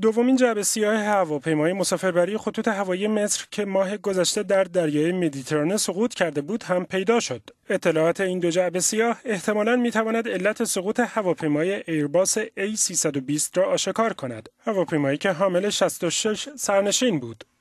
دومین جعبه سیاه هواپیمای مسافربری خطوط هوایی مصر که ماه گذشته در دریای مدیترانه سقوط کرده بود هم پیدا شد. اطلاعات این دو جعبه سیاه احتمالاً میتواند علت سقوط هواپیمای ایرباس A320 را آشکار کند. هواپیمایی که حامل 66 سرنشین بود.